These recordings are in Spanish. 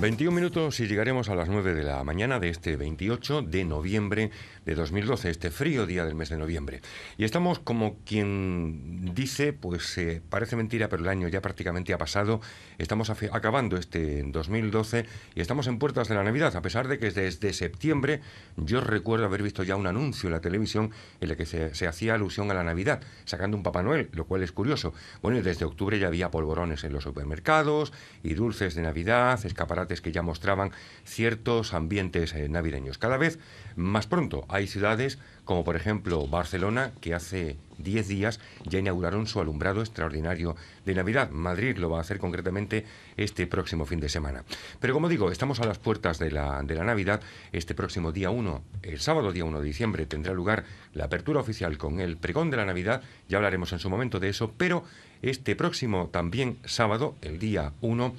21 minutos y llegaremos a las 9 de la mañana de este 28 de noviembre de 2012, este frío día del mes de noviembre. Y estamos como quien dice, pues eh, parece mentira, pero el año ya prácticamente ha pasado. Estamos acabando este 2012 y estamos en puertas de la Navidad, a pesar de que desde septiembre yo recuerdo haber visto ya un anuncio en la televisión en el que se, hacía alusión a la Navidad, sacando un Papá Noel, lo cual es curioso. Bueno, y desde octubre ya había polvorones en los supermercados y dulces de Navidad, escaparates que ya mostraban ciertos ambientes eh, navideños. Cada vez más pronto hay ciudades como por ejemplo Barcelona, que hace 10 días ya inauguraron su alumbrado extraordinario de Navidad. Madrid lo va a hacer concretamente este próximo fin de semana. Pero como digo, estamos a las puertas de la, de la Navidad. Este próximo día 1, el sábado día 1 de diciembre, tendrá lugar la apertura oficial con el pregón de la Navidad. Ya hablaremos en su momento de eso, pero este próximo también sábado, el día 1,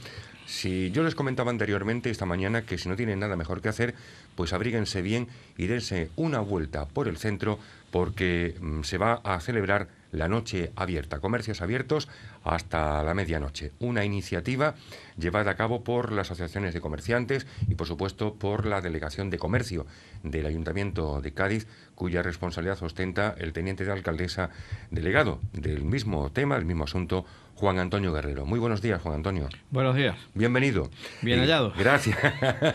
si yo les comentaba anteriormente esta mañana que si no tienen nada mejor que hacer, pues abríguense bien y dense una vuelta por el centro porque mm, se va a celebrar la noche abierta, comercios abiertos hasta la medianoche. Una iniciativa llevada a cabo por las asociaciones de comerciantes y, por supuesto, por la Delegación de Comercio del Ayuntamiento de Cádiz, cuya responsabilidad ostenta el teniente de alcaldesa delegado del mismo tema, el mismo asunto, Juan Antonio Guerrero. Muy buenos días, Juan Antonio. Buenos días. Bienvenido. Bien hallado. gracias.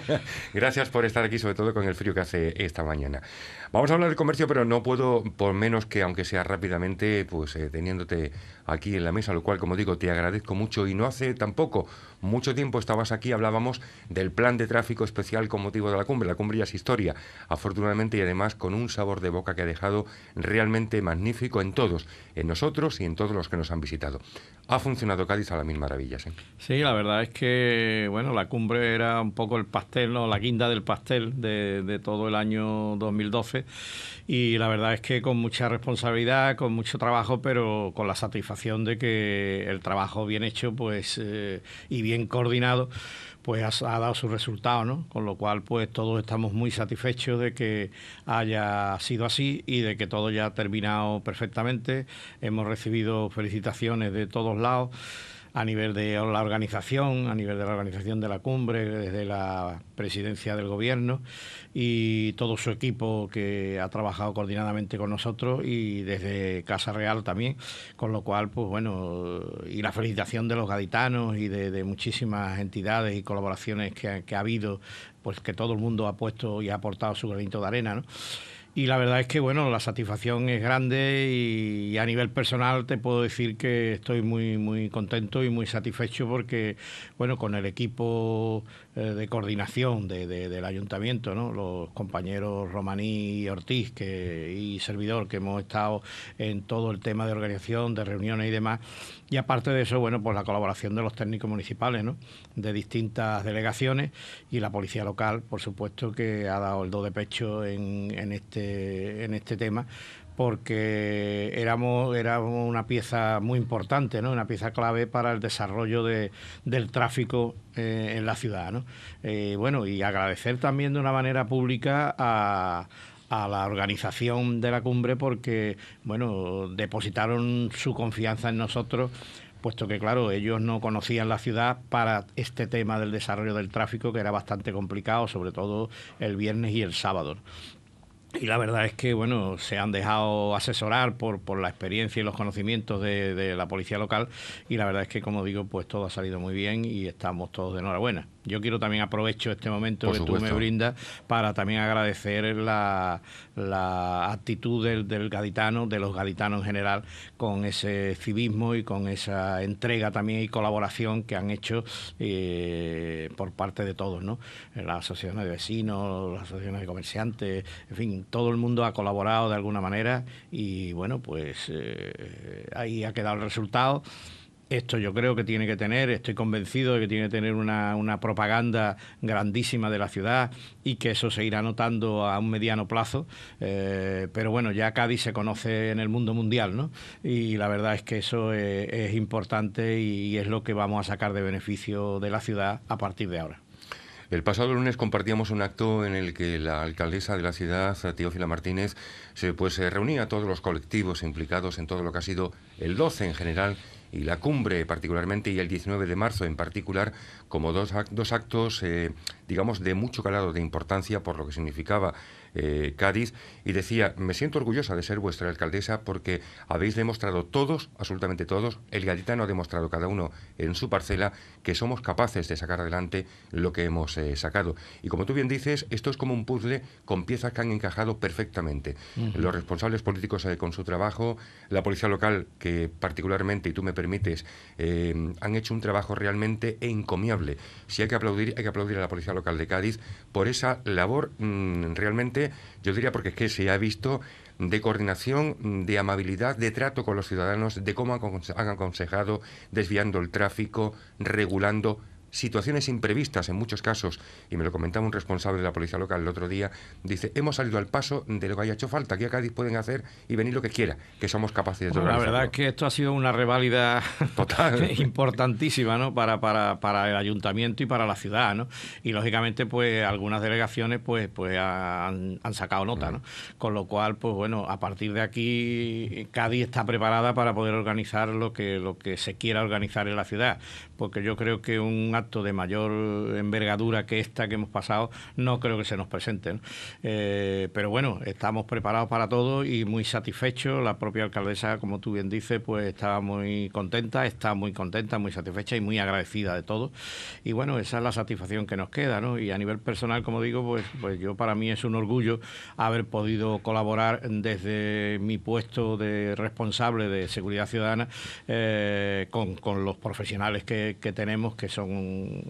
gracias por estar aquí, sobre todo con el frío que hace esta mañana. Vamos a hablar de comercio, pero no puedo, por menos que aunque sea rápidamente, pues eh, teniéndote aquí en la mesa, lo cual, como digo, te agradezco mucho y no hace tampoco mucho tiempo estabas aquí, hablábamos del plan de tráfico especial con motivo de la cumbre. La cumbre ya es historia, afortunadamente, y además con un sabor de boca que ha dejado realmente magnífico en todos, en nosotros y en todos los que nos han visitado ha funcionado Cádiz a las mil maravillas. ¿eh? Sí, la verdad es que bueno, la cumbre era un poco el pastel, la guinda del pastel de, todo el año 2012 y la verdad es que con mucha responsabilidad, con mucho trabajo, pero con la satisfacción de que el trabajo bien hecho pues, eh, y bien coordinado pues ha, dado su resultado, ¿no? Con lo cual, pues todos estamos muy satisfechos de que haya sido así y de que todo ya ha terminado perfectamente. Hemos recibido felicitaciones de todos lados a nivel de la organización, a nivel de la organización de la cumbre, desde la presidencia del gobierno y todo su equipo que ha trabajado coordinadamente con nosotros y desde Casa Real también, con lo cual, pues bueno, y la felicitación de los gaditanos y de, muchísimas entidades y colaboraciones que, que ha habido, pues que todo el mundo ha puesto y ha aportado su granito de arena, ¿no? Y la verdad es que, bueno, la satisfacción es grande y, a nivel personal te puedo decir que estoy muy, muy contento y muy satisfecho porque, bueno, con el equipo eh, de coordinación de, del ayuntamiento, ¿no? los compañeros Romaní y Ortiz que, y servidor que hemos estado en todo el tema de organización, de reuniones y demás. Y aparte de eso, bueno, pues la colaboración de los técnicos municipales, de distintas delegaciones y la policía local, por supuesto, que ha dado el do de pecho en, este, en este tema porque éramos, una pieza muy importante, ¿no? una pieza clave para el desarrollo del tráfico eh, en la ciudad. ¿no? Eh, bueno, y agradecer también de una manera pública a, a la organización de la cumbre porque, bueno, depositaron su confianza en nosotros puesto que claro, ellos no conocían la ciudad para este tema del desarrollo del tráfico que era bastante complicado, sobre todo el viernes y el sábado. Y la verdad es que, bueno, se han dejado asesorar por, por la experiencia y los conocimientos de, de la policía local y la verdad es que, como digo, pues todo ha salido muy bien y estamos todos de enhorabuena yo quiero también aprovecho este momento que tú me brindas para también agradecer la, actitud del, gaditano, de los gaditanos en general, con ese civismo y con esa entrega también y colaboración que han hecho eh, por parte de todos, ¿no? Las asociaciones de vecinos, las asociaciones de comerciantes, en fin, todo el mundo ha colaborado de alguna manera y bueno, pues eh, ahí ha quedado el resultado. Esto yo creo que tiene que tener, estoy convencido de que tiene que tener una, una propaganda grandísima de la ciudad y que eso se irá notando a un mediano plazo. Eh, pero bueno, ya Cádiz se conoce en el mundo mundial, ¿no? Y la verdad es que eso eh, es, importante y es lo que vamos a sacar de beneficio de la ciudad a partir de ahora. El pasado lunes compartíamos un acto en el que la alcaldesa de la ciudad, Teófila Martínez, se, pues, se eh, reunía a todos los colectivos implicados en todo lo que ha sido el 12 en general y la cumbre particularmente y el 19 de marzo en particular como dos, dos actos eh, digamos, de mucho calado, de importancia por lo que significaba eh, Cádiz, y decía, me siento orgullosa de ser vuestra alcaldesa porque habéis demostrado todos, absolutamente todos, el gaditano ha demostrado cada uno en su parcela que somos capaces de sacar adelante lo que hemos eh, sacado. Y como tú bien dices, esto es como un puzzle con piezas que han encajado perfectamente. Los responsables políticos eh, con su trabajo, la policía local, que particularmente, y tú me permites, han hecho un trabajo realmente encomiable. Si hay que aplaudir, hay que aplaudir a la policía local de Cádiz, por esa labor mm, realmente, yo diría porque es que se ha visto de coordinación, de amabilidad, de trato con los ciudadanos, de cómo han aconsejado desviando el tráfico, regulando situaciones imprevistas en muchos casos, y me lo comentaba un responsable de la policía local el otro día, dice, hemos salido al paso de lo que haya hecho falta, aquí a Cádiz pueden hacer y venir lo que quiera, que somos capaces de La verdad es que esto ha sido una reválida Total. importantísima ¿no? para, para, el ayuntamiento y para la ciudad, Y lógicamente, pues algunas delegaciones pues, pues han, sacado nota, Con lo cual, pues bueno, a partir de aquí Cádiz está preparada para poder organizar lo que, lo que se quiera organizar en la ciudad, porque yo creo que un de mayor envergadura que esta que hemos pasado, no creo que se nos presente. Eh, pero bueno, estamos preparados para todo y muy satisfechos. La propia alcaldesa, como tú bien dices, pues estaba muy contenta, está muy contenta, muy satisfecha y muy agradecida de todo. Y bueno, esa es la satisfacción que nos queda, Y a nivel personal, como digo, pues, pues yo para mí es un orgullo haber podido colaborar desde mi puesto de responsable de seguridad ciudadana eh, con, los profesionales que, que tenemos, que son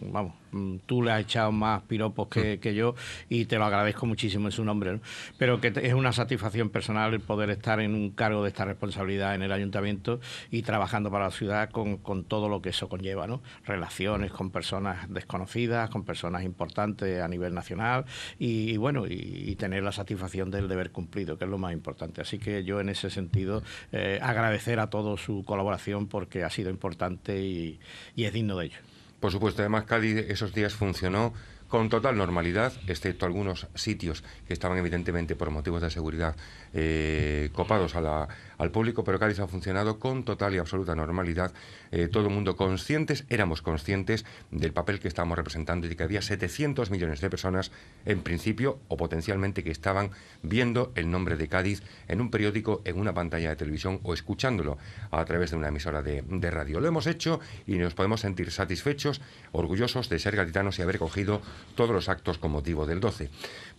vamos, mm, tú le has echado más piropos que, yo y te lo agradezco muchísimo en su nombre, pero que es una satisfacción personal el poder estar en un cargo de esta responsabilidad en el ayuntamiento y trabajando para la ciudad con, todo lo que eso conlleva, Relaciones con personas desconocidas, con personas importantes a nivel nacional y, bueno, y, tener la satisfacción del deber cumplido, que es lo más importante. Así que yo en ese sentido eh, agradecer a todos su colaboración porque ha sido importante y es digno de ello. Por supuesto, además Cádiz esos días funcionó con total normalidad, excepto algunos sitios que estaban evidentemente por motivos de seguridad eh, copados a al público, pero Cádiz ha funcionado con total y absoluta normalidad. Eh, todo el mundo conscientes, éramos conscientes del papel que estábamos representando y de que había 700 millones de personas, en principio o potencialmente, que estaban viendo el nombre de Cádiz en un periódico, en una pantalla de televisión o escuchándolo a través de una emisora de, de radio. Lo hemos hecho y nos podemos sentir satisfechos, orgullosos de ser gaditanos y haber cogido todos los actos con motivo del 12.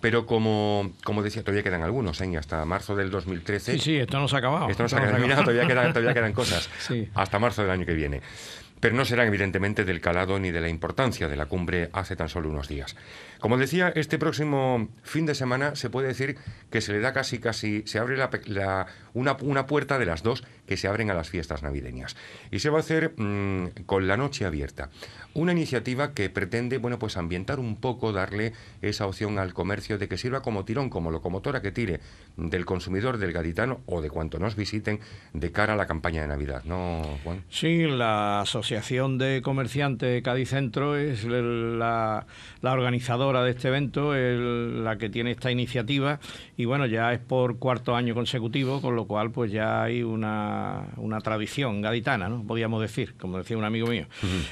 Pero como, como decía, todavía quedan algunos, ¿eh? hasta marzo del 2013. Sí, sí, esto no se ha acabado. Esto no se ha terminado, todavía quedan, cosas. Hasta marzo del año que viene. Pero no serán evidentemente del calado ni de la importancia de la cumbre hace tan solo unos días. Como decía, este próximo fin de semana se puede decir que se le da casi, casi, se abre la una, una puerta de las dos que se abren a las fiestas navideñas. Y se va a hacer mm, con la noche abierta. Una iniciativa que pretende, bueno, pues ambientar un poco, darle esa opción al comercio de que sirva como tirón, como locomotora que tire del consumidor, del gaditano o de cuanto nos visiten de cara a la campaña de Navidad, ¿no, Juan? Sí, la Asociación de Comerciantes de Cádiz Centro es la, la organizadora de este evento, ...es la que tiene esta iniciativa y bueno, ya es por cuarto año consecutivo, con cual pues ya hay una, una tradición gaditana, ¿no? Podríamos decir, como decía un amigo mío.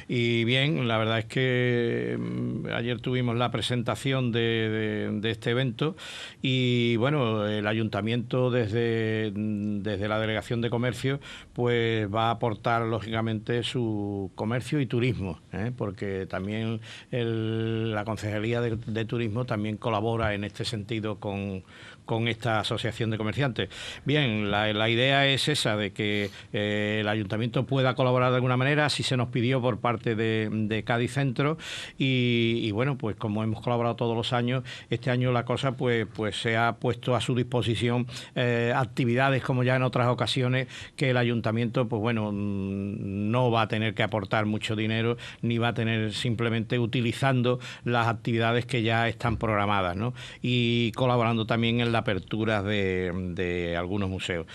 Y bien, la verdad es que mm, ayer tuvimos la presentación de, este evento y bueno, el ayuntamiento desde, mm, desde la Delegación de Comercio pues va a aportar lógicamente su comercio y turismo, ¿eh? porque también la Concejalía de, de Turismo también colabora en este sentido con, con esta asociación de comerciantes. Bien, la, idea es esa, de que eh, el ayuntamiento pueda colaborar de alguna manera, ...así se nos pidió por parte de, de Cádiz Centro, y, bueno, pues como hemos colaborado todos los años, este año la cosa pues, pues se ha puesto a su disposición eh, actividades como ya en otras ocasiones que el ayuntamiento, pues bueno, mm, no va a tener que aportar mucho dinero, ni va a tener simplemente utilizando las actividades que ya están programadas, ¿no? Y colaborando también en la apertura de, de algunos museos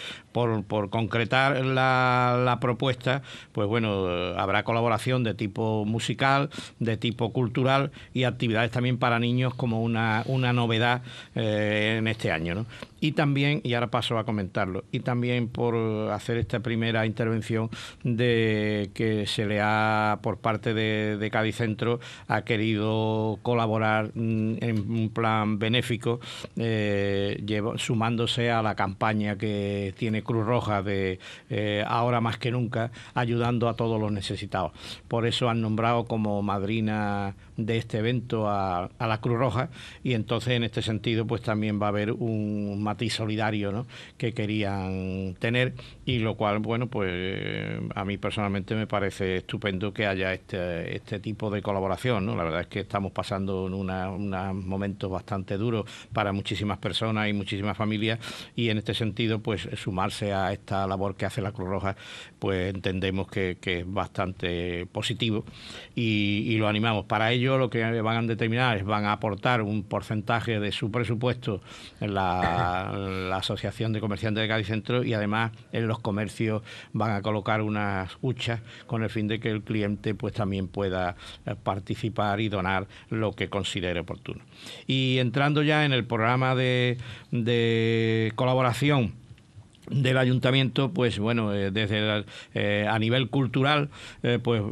por, concretar la, la, propuesta, pues bueno, eh, habrá colaboración de tipo musical, de tipo cultural y actividades también para niños como una, una novedad eh, en este año. ¿no? Y también, y ahora paso a comentarlo, y también por hacer esta primera intervención de que se le ha, por parte de, de Cádiz Centro, ha querido colaborar mm, en un plan benéfico, eh, sumándose a la campaña que tiene Cruz Roja, de eh, ahora más que nunca, ayudando a todos los necesitados. Por eso han nombrado como madrina de este evento a, la Cruz Roja y entonces en este sentido pues también va a haber un matiz solidario que querían tener y lo cual bueno pues a mí personalmente me parece estupendo que haya este, este tipo de colaboración ¿no? la verdad es que estamos pasando en unos momentos bastante duros para muchísimas personas y muchísimas familias y en este sentido pues sumarse a esta labor que hace la Cruz Roja pues entendemos que, es bastante positivo y, y lo animamos para ello lo que van a determinar es van a aportar un porcentaje de su presupuesto en la, Asociación de Comerciantes de Cádiz Centro y además en los comercios van a colocar unas huchas con el fin de que el cliente pues también pueda eh, participar y donar lo que considere oportuno. Y entrando ya en el programa de, de colaboración, del ayuntamiento, pues bueno, eh, desde eh, a nivel cultural, eh, pues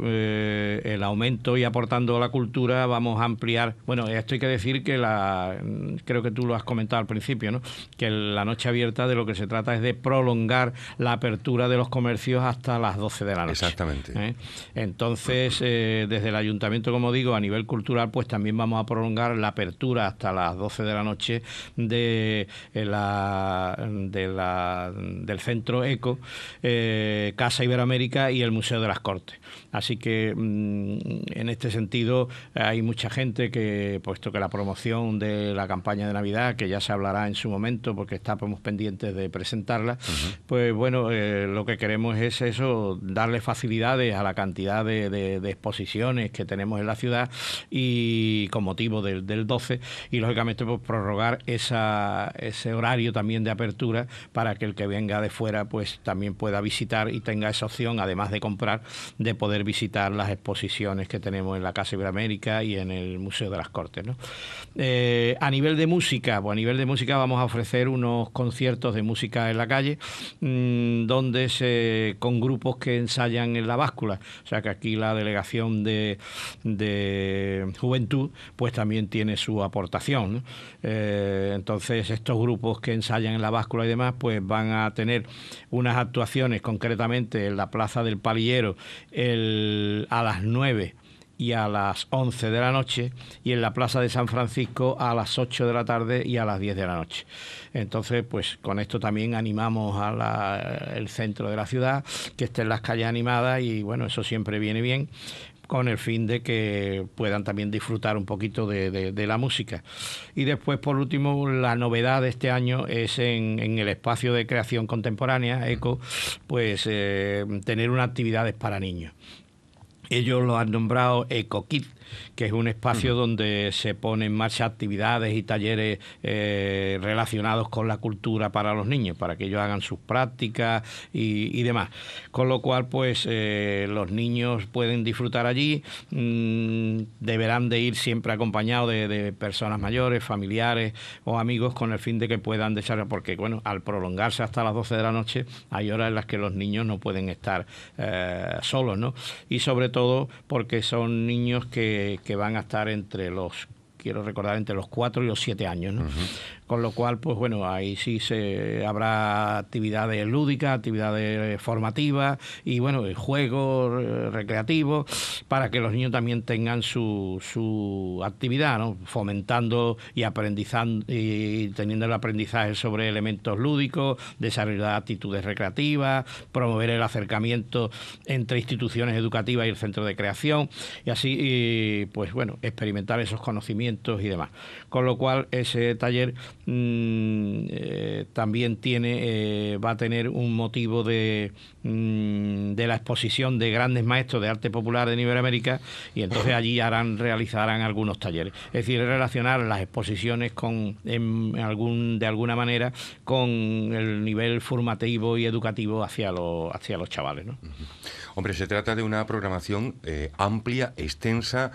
el aumento y aportando a la cultura vamos a ampliar. Bueno, esto hay que decir que la, mm, creo que tú lo has comentado al principio, ¿no? Que la noche abierta de lo que se trata es de prolongar la apertura de los comercios hasta las 12 de la noche. Exactamente. Entonces, desde el ayuntamiento, como digo, a nivel cultural, pues también vamos a prolongar la apertura hasta las 12 de la noche de la de la del Centro ECO, eh, Casa Iberoamérica y el Museo de las Cortes. Así que mm, en este sentido hay mucha gente que, puesto que la promoción de la campaña de Navidad, que ya se hablará en su momento porque estamos pendientes de presentarla, pues bueno, eh, lo que queremos es eso, darle facilidades a la cantidad de, exposiciones que tenemos en la ciudad y con motivo del, 12 y lógicamente pues prorrogar esa, ese horario también de apertura para que el que venga de fuera, pues también pueda visitar y tenga esa opción, además de comprar, de poder visitar las exposiciones que tenemos en la Casa Iberoamérica y en el Museo de las Cortes. Eh, a nivel de música, pues a nivel de música vamos a ofrecer unos conciertos de música en la calle, mm, donde se, con grupos que ensayan en la báscula. O sea que aquí la delegación de, de juventud, pues también tiene su aportación. Eh, entonces, estos grupos que ensayan en la báscula y demás, pues van a a tener unas actuaciones concretamente en la Plaza del Palillero a las 9 y a las 11 de la noche y en la Plaza de San Francisco a las 8 de la tarde y a las 10 de la noche. Entonces, pues con esto también animamos al centro de la ciudad, que estén en las calles animadas y bueno, eso siempre viene bien con el fin de que puedan también disfrutar un poquito de, la música. Y después, por último, la novedad de este año es en, el espacio de creación contemporánea, ECO, pues eh, tener unas actividades para niños. Ellos lo han nombrado EcoKit, que es un espacio donde se ponen en marcha actividades y talleres eh, relacionados con la cultura para los niños, para que ellos hagan sus prácticas y, demás. Con lo cual, pues eh, los niños pueden disfrutar allí, mm, deberán de ir siempre acompañados de, personas mayores, familiares o amigos con el fin de que puedan desarrollar, porque bueno, al prolongarse hasta las 12 de la noche hay horas en las que los niños no pueden estar eh, solos, ¿no? Y sobre todo porque son niños que, van a estar entre los quiero recordar, entre los 4 y los 7 años. ¿no? con lo cual, pues bueno, ahí sí se habrá actividades lúdicas, actividades formativas y bueno, juegos eh, recreativos para que los niños también tengan su, su actividad, ¿no? fomentando y aprendizando y teniendo el aprendizaje sobre elementos lúdicos, desarrollar actitudes recreativas, promover el acercamiento entre instituciones educativas y el centro de creación y así, eh, pues bueno, experimentar esos conocimientos y demás. Con lo cual, ese taller Mm, eh, también tiene, eh, va a tener un motivo de, mm, de la exposición de grandes maestros de arte popular de Iberoamérica y entonces allí harán, realizarán algunos talleres. Es decir, relacionar las exposiciones con, en algún, de alguna manera con el nivel formativo y educativo hacia, los hacia los chavales. Hombre, se trata de una programación eh, amplia, extensa,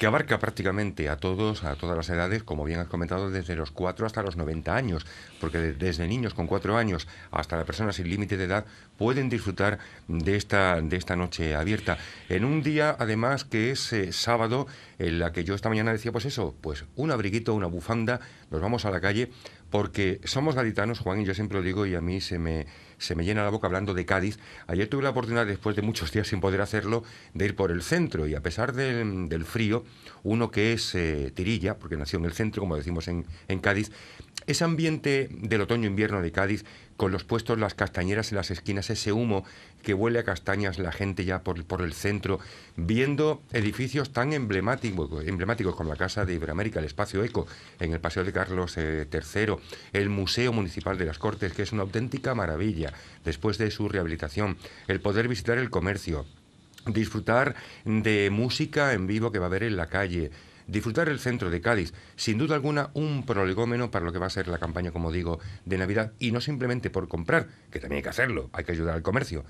que abarca prácticamente a todos, a todas las edades, como bien has comentado, desde los 4 hasta los 90 años, porque desde niños con 4 años hasta la persona sin límite de edad pueden disfrutar de esta, de esta noche abierta. En un día, además, que es eh, sábado, en la que yo esta mañana decía, pues eso, pues un abriguito, una bufanda, nos vamos a la calle, porque somos gaditanos, Juan, y yo siempre lo digo, y a mí se me, se me llena la boca hablando de Cádiz. Ayer tuve la oportunidad, después de muchos días sin poder hacerlo, de ir por el centro, y a pesar del, frío, uno que es eh, tirilla, porque nació en el centro, como decimos en, en Cádiz, ese ambiente del otoño-invierno de Cádiz, con los puestos, las castañeras en las esquinas, ese humo que huele a castañas, la gente ya por, por el centro, viendo edificios tan emblemáticos, emblemáticos como la Casa de Iberoamérica, el Espacio Eco, en el Paseo de Carlos III, eh, el Museo Municipal de las Cortes, que es una auténtica maravilla después de su rehabilitación, el poder visitar el comercio, disfrutar de música en vivo que va a haber en la calle, Disfrutar el centro de Cádiz, sin duda alguna un prolegómeno para lo que va a ser la campaña, como digo, de Navidad, y no simplemente por comprar, que también hay que hacerlo, hay que ayudar al comercio,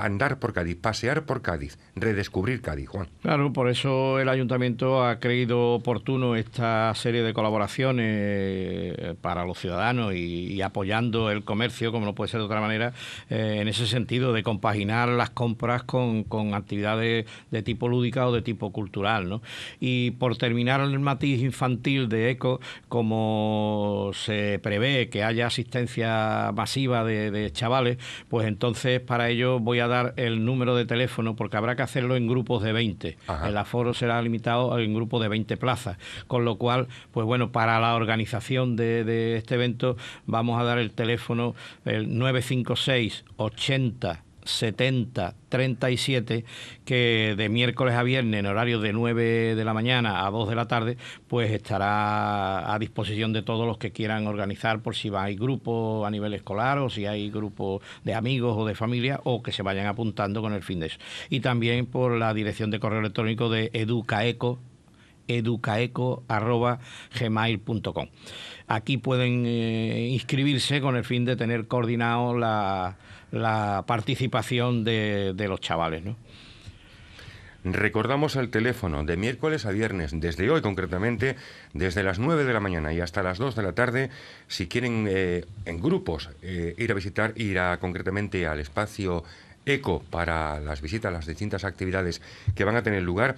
andar por Cádiz, pasear por Cádiz, redescubrir Cádiz, Juan. Claro, por eso el ayuntamiento ha creído oportuno esta serie de colaboraciones eh, para los ciudadanos y, apoyando el comercio, como no puede ser de otra manera, eh, en ese sentido de compaginar las compras con, con, actividades de tipo lúdica o de tipo cultural. ¿no? Y por terminar el matiz infantil de ECO, como se prevé que haya asistencia masiva de, de chavales, pues entonces para ello voy a dar el número de teléfono porque habrá que hacerlo en grupos de 20. El aforo será limitado en grupos de 20 plazas, con lo cual, pues bueno, para la organización de, este evento vamos a dar el teléfono el 956 80 7037, que de miércoles a viernes en horario de 9 de la mañana a 2 de la tarde, pues estará a disposición de todos los que quieran organizar por si va hay grupos a nivel escolar o si hay grupos de amigos o de familia o que se vayan apuntando con el fin de eso. Y también por la dirección de correo electrónico de educaeco educaeco.gmail.com. Aquí pueden eh, inscribirse con el fin de tener coordinado la, la participación de, los chavales. ¿no? Recordamos el teléfono de miércoles a viernes, desde hoy concretamente, desde las 9 de la mañana y hasta las 2 de la tarde, si quieren eh, en grupos eh, ir a visitar, ir a, concretamente al espacio ECO para las visitas, las distintas actividades que van a tener lugar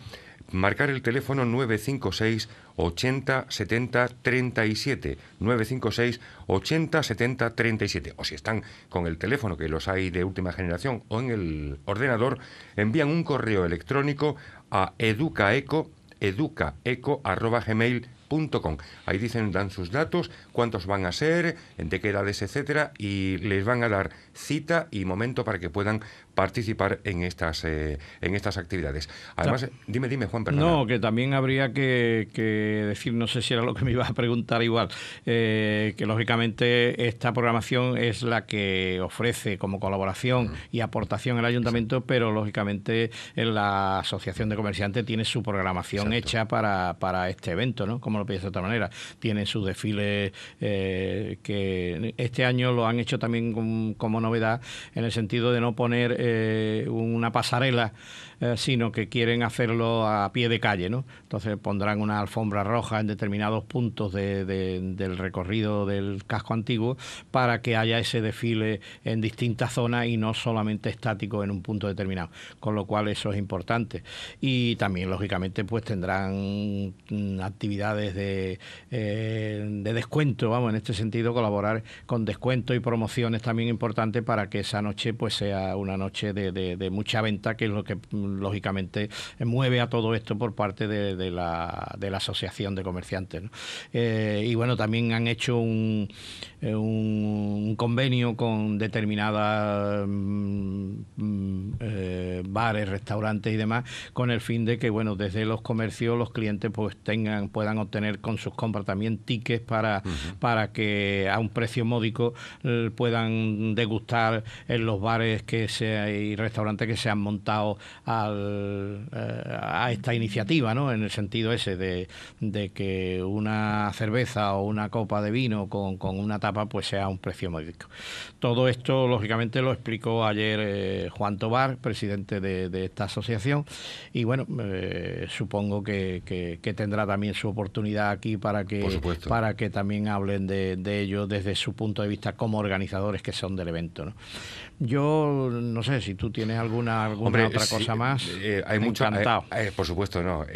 marcar el teléfono 956 80 70 37 956 80 70 37 o si están con el teléfono que los hay de última generación o en el ordenador envían un correo electrónico a educaeco educaeco@gmail.com. Ahí dicen dan sus datos, cuántos van a ser, de qué edades, etcétera y les van a dar cita y momento para que puedan participar en estas, eh, en estas actividades. Además, dime, dime, Juan, No, que también habría que, decir, no sé si era lo que me iba a preguntar igual, eh, que lógicamente esta programación es la que ofrece como colaboración mm. y aportación el ayuntamiento, pero lógicamente eh, la Asociación de Comerciantes tiene su programación hecha para, para este evento, ¿no? Como lo pides de otra manera. ...tiene sus desfiles que este año lo han hecho también como novedad en el sentido de no poner eh, una pasarela eh, sino que quieren hacerlo a pie de calle, ¿no? Entonces pondrán una alfombra roja en determinados puntos del recorrido del casco antiguo para que haya ese desfile en distintas zonas y no solamente estático en un punto determinado, con lo cual eso es importante. Y también, lógicamente, pues tendrán mm, actividades de, eh, de descuento, vamos, en este sentido, colaborar con descuento y promociones también importante para que esa noche pues sea una noche de, de mucha venta, que es lo que lógicamente eh, mueve a todo esto por parte de, la, de la, Asociación de Comerciantes. Eh, y bueno, también han hecho un, eh, convenio con determinadas mm, mm, bares, restaurantes y demás, con el fin de que, bueno, desde los comercios los clientes pues tengan, puedan obtener con sus compras también tickets para, para que a un precio módico puedan degustar en los bares que se, y restaurantes que se han montado a eh, a esta iniciativa, ¿no? En el sentido ese de, que una cerveza o una copa de vino con, una tapa pues sea un precio médico. Todo esto, lógicamente, lo explicó ayer eh, Juan Tobar, presidente de, esta asociación, y bueno, eh, supongo que, tendrá también su oportunidad aquí para que, para que también hablen de, de ello desde su punto de vista como organizadores que son del evento, ¿no? Yo no sé si tú tienes alguna, otra cosa más. Eh, hay mucho, eh, Encantado. Eh, por supuesto, no.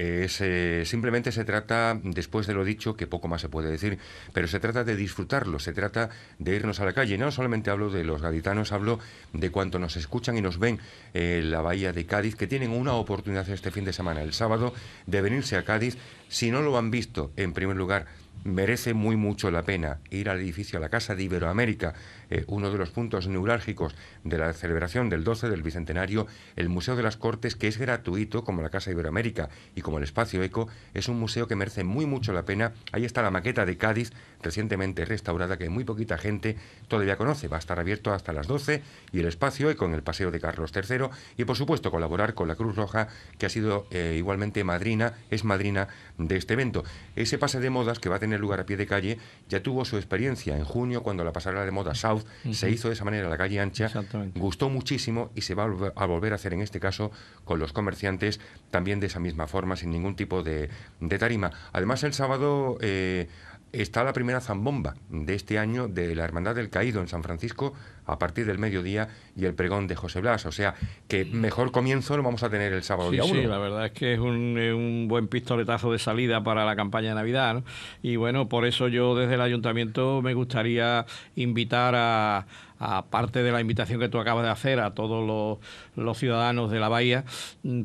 simplemente se trata, después de lo dicho, que poco más se puede decir, pero se trata de disfrutarlo, se trata de irnos a la calle. No solamente hablo de los gaditanos, hablo de cuánto nos escuchan y nos ven en la bahía de Cádiz, que tienen una oportunidad este fin de semana, el sábado, de venirse a Cádiz. Si no lo han visto, en primer lugar, merece muy mucho la pena ir al edificio, a la Casa de Iberoamérica, eh, uno de los puntos neurálgicos de la celebración del 12 del Bicentenario, el Museo de las Cortes, que es gratuito, como la Casa Iberoamérica y como el Espacio Eco, es un museo que merece muy mucho la pena. Ahí está la maqueta de Cádiz, recientemente restaurada, que muy poquita gente todavía conoce. Va a estar abierto hasta las 12 y el Espacio Eco en el Paseo de Carlos III y, por supuesto, colaborar con la Cruz Roja, que ha sido eh, igualmente madrina, es madrina de este evento. Ese pase de modas que va a tener lugar a pie de calle ya tuvo su experiencia en junio cuando la pasarela de moda South se hizo de esa manera la calle ancha, gustó muchísimo y se va a volver a hacer en este caso con los comerciantes también de esa misma forma, sin ningún tipo de, tarima. Además, el sábado... Eh, está la primera zambomba de este año de la Hermandad del Caído en San Francisco a partir del mediodía y el pregón de José Blas. O sea, que mejor comienzo lo vamos a tener el sábado día 1. Sí, la verdad es que es un, buen pistoletazo de salida para la campaña de Navidad. Y bueno, por eso yo desde el ayuntamiento me gustaría invitar a, aparte de la invitación que tú acabas de hacer a todos los, ciudadanos de la bahía,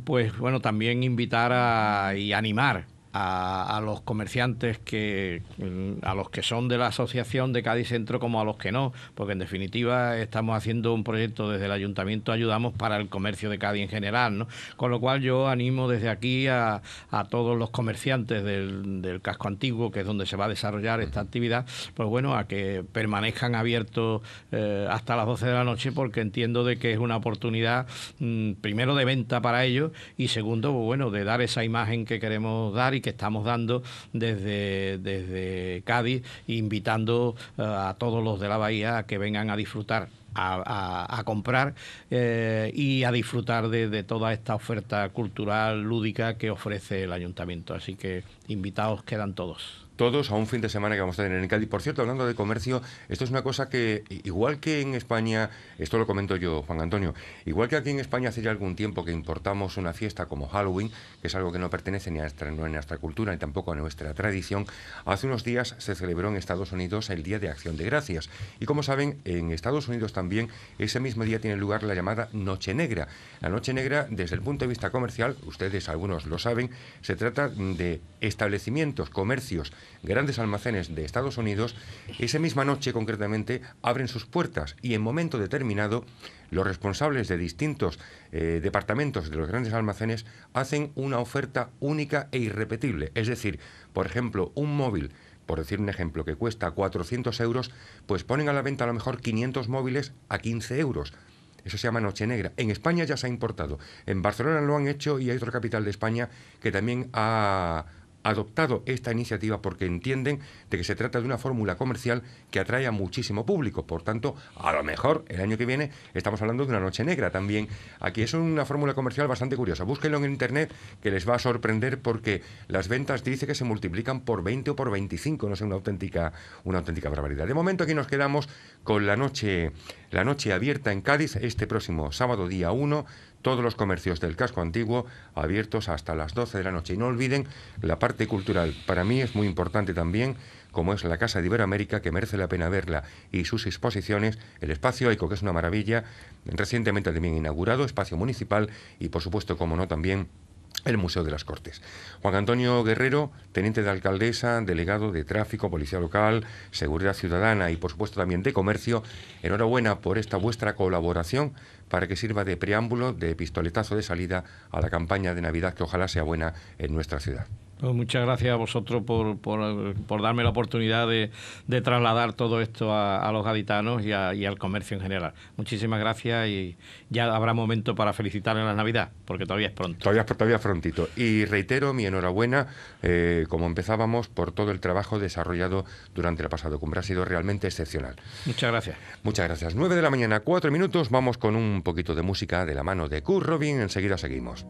pues bueno, también invitar a, y animar a, los comerciantes que mm, a los que son de la asociación de Cádiz Centro como a los que no, porque en definitiva estamos haciendo un proyecto desde el ayuntamiento ayudamos para el comercio de Cádiz en general, ¿no? Con lo cual yo animo desde aquí a, a todos los comerciantes del, del, casco antiguo, que es donde se va a desarrollar esta actividad, pues bueno, a que permanezcan abiertos eh, hasta las 12 de la noche, porque entiendo de que es una oportunidad mm, primero de venta para ellos y segundo, pues bueno, de dar esa imagen que queremos dar que estamos dando desde, desde Cádiz, invitando eh, a todos los de la bahía a que vengan a disfrutar a, comprar eh, y a disfrutar de, toda esta oferta cultural, lúdica que ofrece el ayuntamiento. Así que invitados quedan todos todos a un fin de semana que vamos a tener en Cali. Por cierto, hablando de comercio, esto es una cosa que, igual que en España, esto lo comento yo, Juan Antonio, igual que aquí en España hace ya algún tiempo que importamos una fiesta como Halloween, que es algo que no pertenece ni a a nuestra cultura ni tampoco a nuestra tradición, hace unos días se celebró en Estados Unidos el Día de Acción de Gracias. Y como saben, en Estados Unidos también ese mismo día tiene lugar la llamada Noche Negra. La Noche Negra, desde el punto de vista comercial, ustedes algunos lo saben, se trata de establecimientos, comercios, grandes almacenes de Estados Unidos, esa misma noche concretamente abren sus puertas y en momento determinado los responsables de distintos eh, departamentos de los grandes almacenes hacen una oferta única e irrepetible. Es decir, por ejemplo, un móvil por decir un ejemplo, que cuesta 400 euros, pues ponen a la venta a lo mejor 500 móviles a 15 euros. Eso se llama Noche Negra. En España ya se ha importado. En Barcelona lo han hecho y hay otra capital de España que también ha, adoptado esta iniciativa porque entienden de que se trata de una fórmula comercial que atrae a muchísimo público. Por tanto, a lo mejor el año que viene estamos hablando de una noche negra también. Aquí es una fórmula comercial bastante curiosa. Búsquenlo en internet que les va a sorprender porque las ventas dice que se multiplican por 20 o por 25, no sé, una auténtica una auténtica barbaridad. De momento aquí nos quedamos con la noche la noche abierta en Cádiz este próximo sábado día 1 todos los comercios del casco antiguo abiertos hasta las 12 de la noche. Y no olviden la parte cultural. Para mí es muy importante también, como es la Casa de Iberoamérica, que merece la pena verla, y sus exposiciones, el espacio ECO, que es una maravilla, recientemente también inaugurado, espacio municipal, y por supuesto, como no, también el Museo de las Cortes. Juan Antonio Guerrero, teniente de alcaldesa, delegado de tráfico, policía local, seguridad ciudadana y por supuesto también de comercio, enhorabuena por esta vuestra colaboración para que sirva de preámbulo, de pistoletazo de salida a la campaña de Navidad que ojalá sea buena en nuestra ciudad. Pues muchas gracias a vosotros por, por, darme la oportunidad de, trasladar todo esto a, los gaditanos y, al comercio en general. Muchísimas gracias y ya habrá momento para felicitar en la Navidad, porque todavía es pronto. Todavía, todavía es prontito. Y reitero mi enhorabuena, eh, como empezábamos, por todo el trabajo desarrollado durante la pasada cumbre. Ha sido realmente excepcional. Muchas gracias. Muchas gracias. 9 de la mañana, 4 minutos. Vamos con un poquito de música de la mano de Kurt Robin. Enseguida seguimos.